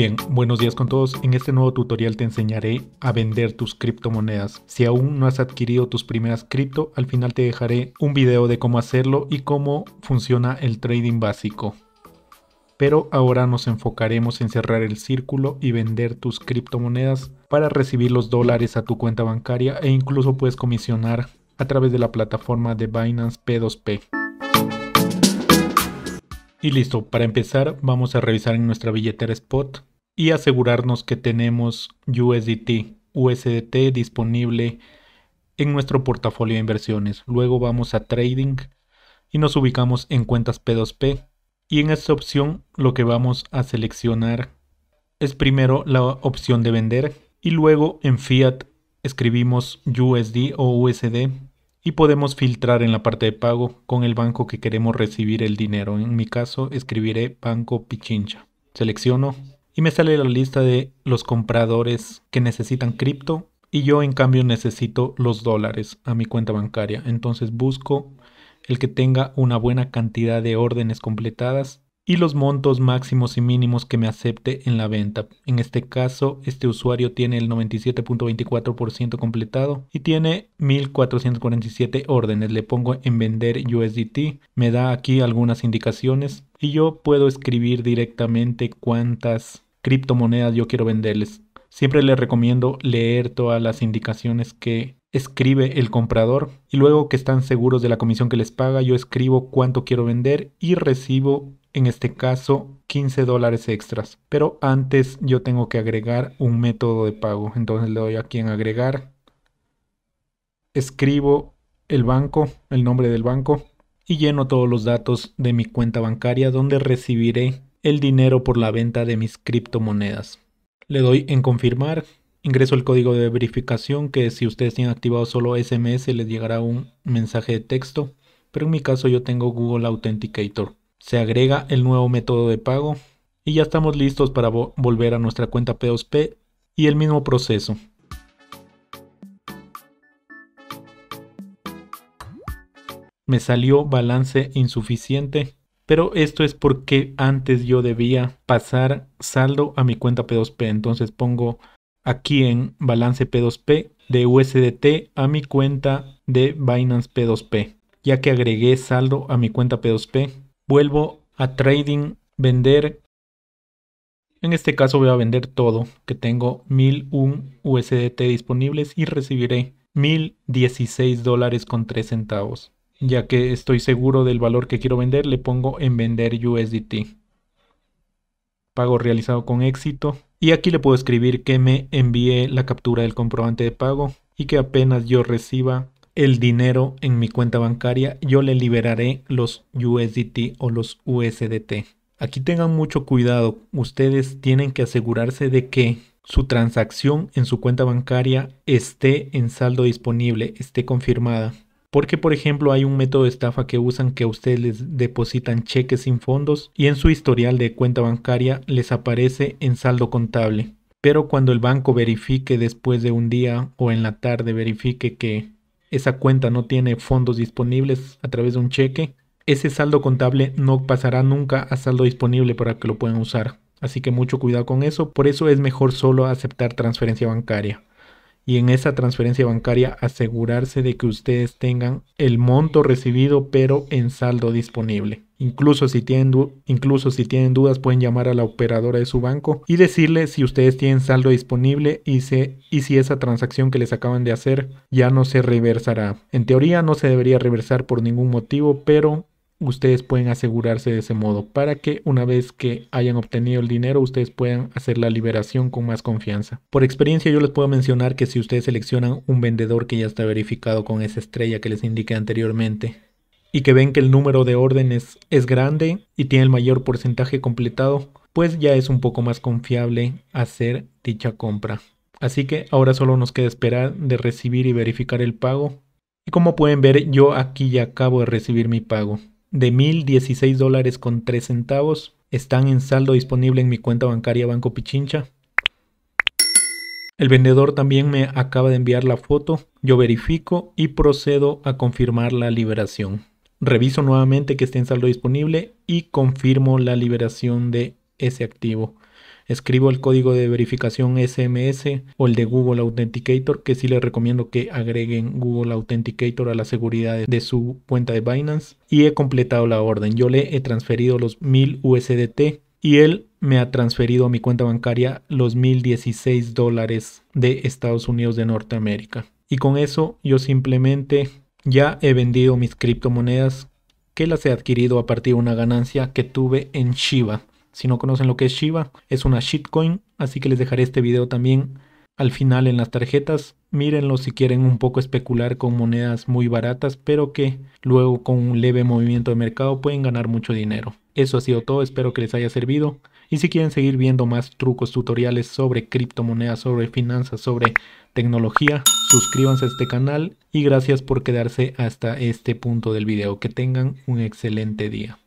Bien, buenos días con todos. En este nuevo tutorial te enseñaré a vender tus criptomonedas. Si aún no has adquirido tus primeras cripto, al final te dejaré un video de cómo hacerlo y cómo funciona el trading básico. Pero ahora nos enfocaremos en cerrar el círculo y vender tus criptomonedas para recibir los dólares a tu cuenta bancaria e incluso puedes comisionar a través de la plataforma de Binance P2P. Y listo, para empezar vamos a revisar en nuestra billetera Spot y asegurarnos que tenemos USDT, USDT disponible en nuestro portafolio de inversiones. Luego vamos a trading y nos ubicamos en cuentas P2P. Y en esta opción lo que vamos a seleccionar es primero la opción de vender y luego en fiat escribimos USD o USD y podemos filtrar en la parte de pago con el banco que queremos recibir el dinero. En mi caso escribiré Banco Pichincha. Selecciono y me sale la lista de los compradores que necesitan cripto y yo en cambio necesito los dólares a mi cuenta bancaria. Entonces busco el que tenga una buena cantidad de órdenes completadas y los montos máximos y mínimos que me acepte en la venta. En este caso, este usuario tiene el 97.24% completado y tiene 1.447 órdenes. Le pongo en vender USDT, me da aquí algunas indicaciones y yo puedo escribir directamente cuántas criptomonedas yo quiero venderles. Siempre les recomiendo leer todas las indicaciones que escribe el comprador y luego que están seguros de la comisión que les paga, yo escribo cuánto quiero vender y recibo en este caso 15 dólares extras. Pero antes yo tengo que agregar un método de pago. Entonces le doy aquí en agregar. Escribo el banco, el nombre del banco y lleno todos los datos de mi cuenta bancaria donde recibiré el dinero por la venta de mis criptomonedas. Le doy en confirmar, ingreso el código de verificación que si ustedes tienen activado solo SMS les llegará un mensaje de texto, pero en mi caso yo tengo Google Authenticator. Se agrega el nuevo método de pago y ya estamos listos para volver a nuestra cuenta P2P y el mismo proceso. Me salió balance insuficiente pero esto es porque antes yo debía pasar saldo a mi cuenta P2P. Entonces pongo aquí en balance P2P de USDT a mi cuenta de Binance P2P. Ya que agregué saldo a mi cuenta P2P, vuelvo a trading, vender. En este caso voy a vender todo, que tengo 1001 USDT disponibles y recibiré 1016 dólares con 3 centavos ya que estoy seguro del valor que quiero vender, le pongo en vender USDT. Pago realizado con éxito. Y aquí le puedo escribir que me envíe la captura del comprobante de pago y que apenas yo reciba el dinero en mi cuenta bancaria, yo le liberaré los USDT o los USDT. Aquí tengan mucho cuidado, ustedes tienen que asegurarse de que su transacción en su cuenta bancaria esté en saldo disponible, esté confirmada. Porque, por ejemplo, hay un método de estafa que usan que a ustedes les depositan cheques sin fondos y en su historial de cuenta bancaria les aparece en saldo contable. Pero cuando el banco verifique después de un día o en la tarde verifique que esa cuenta no tiene fondos disponibles a través de un cheque, ese saldo contable no pasará nunca a saldo disponible para que lo puedan usar. Así que mucho cuidado con eso, por eso es mejor solo aceptar transferencia bancaria y en esa transferencia bancaria asegurarse de que ustedes tengan el monto recibido pero en saldo disponible. Incluso si, tienen incluso si tienen dudas pueden llamar a la operadora de su banco y decirle si ustedes tienen saldo disponible y, y si esa transacción que les acaban de hacer ya no se reversará. En teoría no se debería reversar por ningún motivo, pero ustedes pueden asegurarse de ese modo para que una vez que hayan obtenido el dinero ustedes puedan hacer la liberación con más confianza. Por experiencia yo les puedo mencionar que si ustedes seleccionan un vendedor que ya está verificado con esa estrella que les indiqué anteriormente y que ven que el número de órdenes es grande y tiene el mayor porcentaje completado, pues ya es un poco más confiable hacer dicha compra. Así que ahora solo nos queda esperar de recibir y verificar el pago. Y como pueden ver, yo aquí ya acabo de recibir mi pago de 1.016 dólares con centavos están en saldo disponible en mi cuenta bancaria Banco Pichincha. El vendedor también me acaba de enviar la foto, yo verifico y procedo a confirmar la liberación. Reviso nuevamente que esté en saldo disponible y confirmo la liberación de ese activo escribo el código de verificación SMS o el de Google Authenticator, que sí les recomiendo que agreguen Google Authenticator a la seguridad de su cuenta de Binance. Y he completado la orden. Yo le he transferido los 1000 USDT y él me ha transferido a mi cuenta bancaria los 1016 dólares de Estados Unidos de Norteamérica. Y con eso yo simplemente ya he vendido mis criptomonedas que las he adquirido a partir de una ganancia que tuve en Shiba. Si no conocen lo que es Shiba, es una shitcoin, así que les dejaré este video también al final en las tarjetas. Mírenlo si quieren un poco especular con monedas muy baratas, pero que luego con un leve movimiento de mercado pueden ganar mucho dinero. Eso ha sido todo, espero que les haya servido. Y si quieren seguir viendo más trucos, tutoriales sobre criptomonedas, sobre finanzas, sobre tecnología, suscríbanse a este canal y gracias por quedarse hasta este punto del video. Que tengan un excelente día.